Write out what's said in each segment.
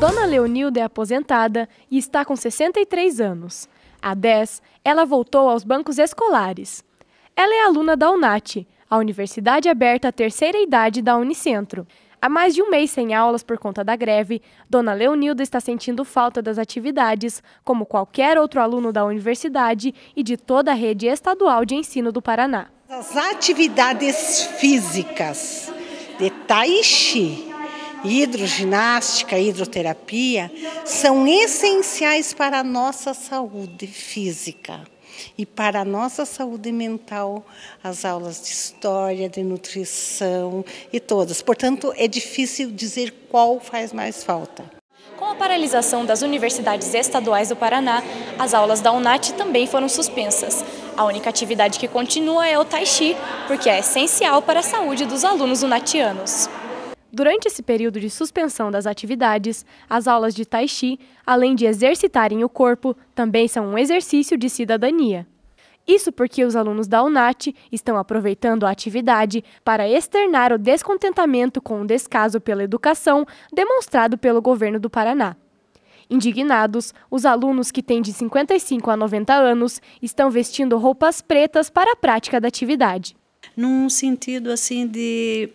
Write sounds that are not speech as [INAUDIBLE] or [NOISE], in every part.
Dona Leonilda é aposentada e está com 63 anos. Há 10, ela voltou aos bancos escolares. Ela é aluna da UNAT, a Universidade Aberta à Terceira Idade da Unicentro. Há mais de um mês sem aulas por conta da greve, Dona Leonilda está sentindo falta das atividades, como qualquer outro aluno da universidade e de toda a rede estadual de ensino do Paraná. As atividades físicas de tai chi, hidroginástica, hidroterapia, são essenciais para a nossa saúde física. E para a nossa saúde mental, as aulas de história, de nutrição e todas. Portanto, é difícil dizer qual faz mais falta. Com a paralisação das universidades estaduais do Paraná, as aulas da UNAT também foram suspensas. A única atividade que continua é o tai chi, porque é essencial para a saúde dos alunos unatianos. Durante esse período de suspensão das atividades, as aulas de tai chi, além de exercitarem o corpo, também são um exercício de cidadania. Isso porque os alunos da UNAT estão aproveitando a atividade para externar o descontentamento com o descaso pela educação demonstrado pelo governo do Paraná. Indignados, os alunos que têm de 55 a 90 anos estão vestindo roupas pretas para a prática da atividade. Num sentido assim de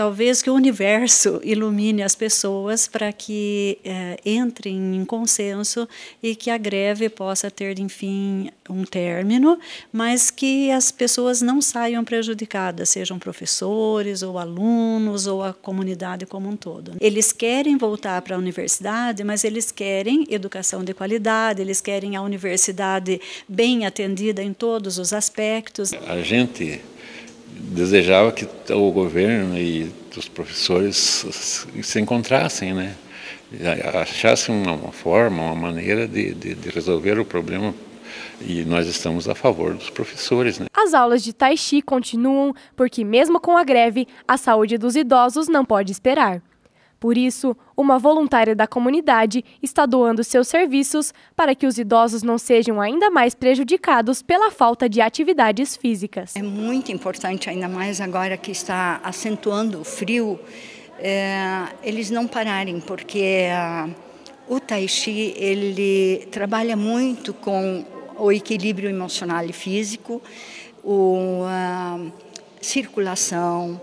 Talvez que o universo [LAUGHS] ilumine as pessoas para que é, entrem em consenso e que a greve possa ter, enfim, um término, mas que as pessoas não saiam prejudicadas, sejam professores ou alunos ou a comunidade como um todo. Eles querem voltar para a universidade, mas eles querem educação de qualidade, eles querem a universidade bem atendida em todos os aspectos. A gente desejava que o governo e os professores se encontrassem, né? achassem uma forma, uma maneira de, de, de resolver o problema e nós estamos a favor dos professores. Né? As aulas de tai chi continuam porque mesmo com a greve, a saúde dos idosos não pode esperar. Por isso, uma voluntária da comunidade está doando seus serviços para que os idosos não sejam ainda mais prejudicados pela falta de atividades físicas. É muito importante, ainda mais agora que está acentuando o frio, é, eles não pararem, porque ah, o tai chi ele trabalha muito com o equilíbrio emocional e físico, o, a ah, circulação,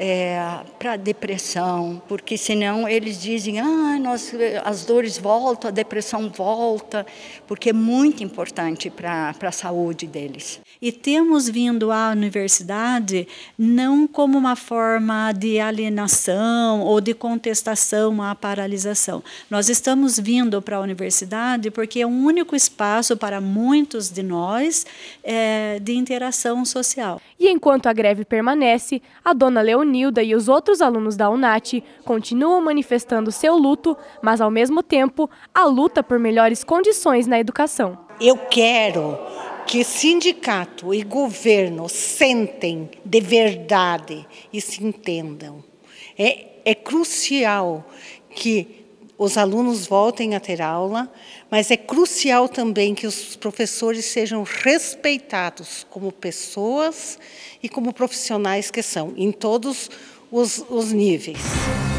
é, para depressão, porque senão eles dizem, ah, nós, as dores voltam, a depressão volta, porque é muito importante para a saúde deles. E temos vindo à universidade não como uma forma de alienação ou de contestação à paralisação. Nós estamos vindo para a universidade porque é um único espaço para muitos de nós é, de interação social. E enquanto a greve permanece, a dona Leonina Nilda e os outros alunos da UNAT continuam manifestando seu luto, mas ao mesmo tempo a luta por melhores condições na educação. Eu quero que sindicato e governo sentem de verdade e se entendam. É, é crucial que os alunos voltem a ter aula, mas é crucial também que os professores sejam respeitados como pessoas e como profissionais que são, em todos os, os níveis.